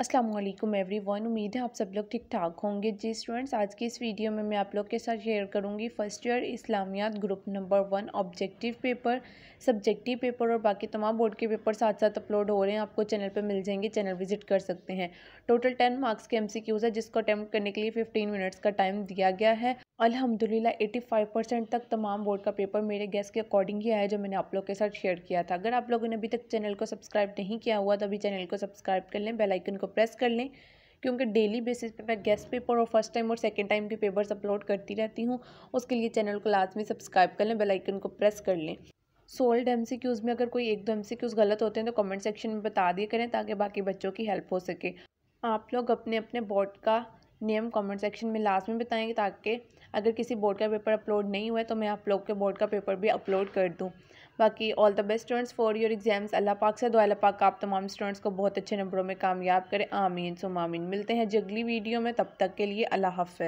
Aslam every one उम्मीद है आप सब लोग ठीक ठाक होंगे जी स्टूडेंट्स आज की इस वीडियो में मैं आप लोग के साथ शेयर करूंगी फ़र्स्ट ईयर इस्लामियात group number one objective paper subjective paper और बाकी तमाम बोर्ड के पेपर साथ साथ अपलोड हो रहे हैं आपको चैनल पर मिल जाएंगे चैनल विजिट कर सकते हैं टोटल टेन मार्क्स के एम है जिसको अटैम्प्ट करने के लिए फिफ्टीन मिनट्स का टाइम दिया गया है अल्हम्दुलिल्लाह 85 परसेंट तक तमाम बोर्ड का पेपर मेरे गैस के अकॉर्डिंग ही आया जो मैंने आप लोग के साथ शेयर किया था अगर आप लोगों ने अभी तक चैनल को सब्सक्राइब नहीं किया हुआ तो अभी चैनल को सब्सक्राइब कर लें बेल आइकन को प्रेस कर लें क्योंकि डेली बेसिस पे मैं गेस्ट पेपर और फर्स्ट टाइम और सेकंड टाइम के पेपर्स अपलोड करती रहती हूँ उसके लिए चैनल को लाजमी सब्सक्राइब कर लें बेलाइकन को प्रेस कर लें सोल्ड एम सी क्यूज़ में अगर कोई एक दो एम सी क्यूज़ गलत होते हैं तो कमेंट सेक्शन में बता दिया करें ताकि बाकी बच्चों की हेल्प हो सके आप लोग अपने अपने बोर्ड का नियम कमेंट सेक्शन में लास्ट में बताएंगे ताकि अगर किसी बोर्ड का पेपर अपलोड नहीं हुआ है तो मैं आप लोग के बोर्ड का पेपर भी अपलोड कर दूँ बाकी all the best students for your exams Allah पाक से दो पाक आप तमाम स्टूडेंट्स को बहुत अच्छे नंबरों में कामयाब करें आमीन सुमामीन मिलते हैं जगली वीडियो में तब तक के लिए अल्लाह हाफ